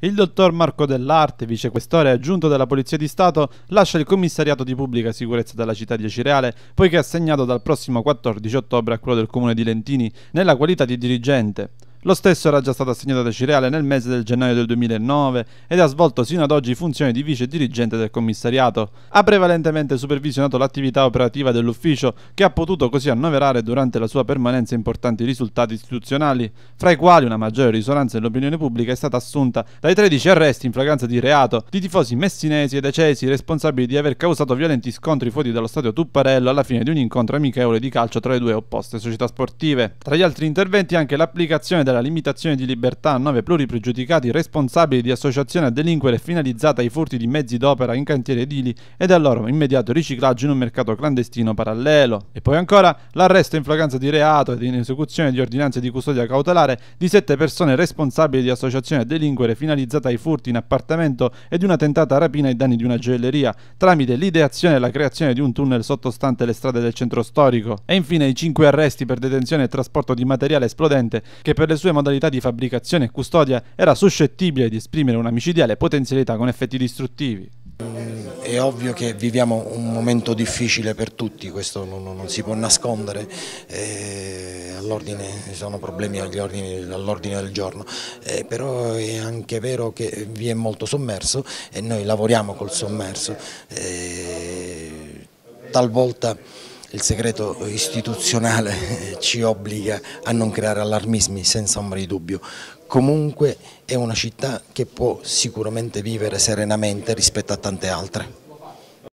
Il dottor Marco Dell'Arte, vicequestore aggiunto della Polizia di Stato, lascia il commissariato di pubblica sicurezza della città di Cireale, poiché assegnato dal prossimo 14 ottobre a quello del comune di Lentini, nella qualità di dirigente. Lo stesso era già stato assegnato da Cireale nel mese del gennaio del 2009 ed ha svolto sino ad oggi funzioni di vice dirigente del commissariato. Ha prevalentemente supervisionato l'attività operativa dell'ufficio che ha potuto così annoverare durante la sua permanenza importanti risultati istituzionali, fra i quali una maggiore risonanza nell'opinione pubblica è stata assunta dai 13 arresti in flagranza di reato di tifosi messinesi e decesi responsabili di aver causato violenti scontri fuori dallo stadio Tupparello alla fine di un incontro amichevole di calcio tra le due opposte società sportive. Tra gli altri interventi anche l'applicazione della limitazione di libertà a nove pluripregiudicati responsabili di associazione a delinquere finalizzata ai furti di mezzi d'opera in cantiere edili e dal loro immediato riciclaggio in un mercato clandestino parallelo. E poi ancora l'arresto in flagranza di reato ed in esecuzione di ordinanze di custodia cautelare di sette persone responsabili di associazione a delinquere finalizzata ai furti in appartamento e di una tentata rapina ai danni di una gioielleria tramite l'ideazione e la creazione di un tunnel sottostante le strade del centro storico. E infine i cinque arresti per detenzione e trasporto di materiale esplodente che per le sue modalità di fabbricazione e custodia era suscettibile di esprimere una micidiale potenzialità con effetti distruttivi. È ovvio che viviamo un momento difficile per tutti, questo non, non si può nascondere, eh, ci sono problemi all'ordine del giorno, eh, però è anche vero che vi è molto sommerso e noi lavoriamo col sommerso, eh, talvolta il segreto istituzionale eh, ci obbliga a non creare allarmismi senza ombra di dubbio, comunque è una città che può sicuramente vivere serenamente rispetto a tante altre.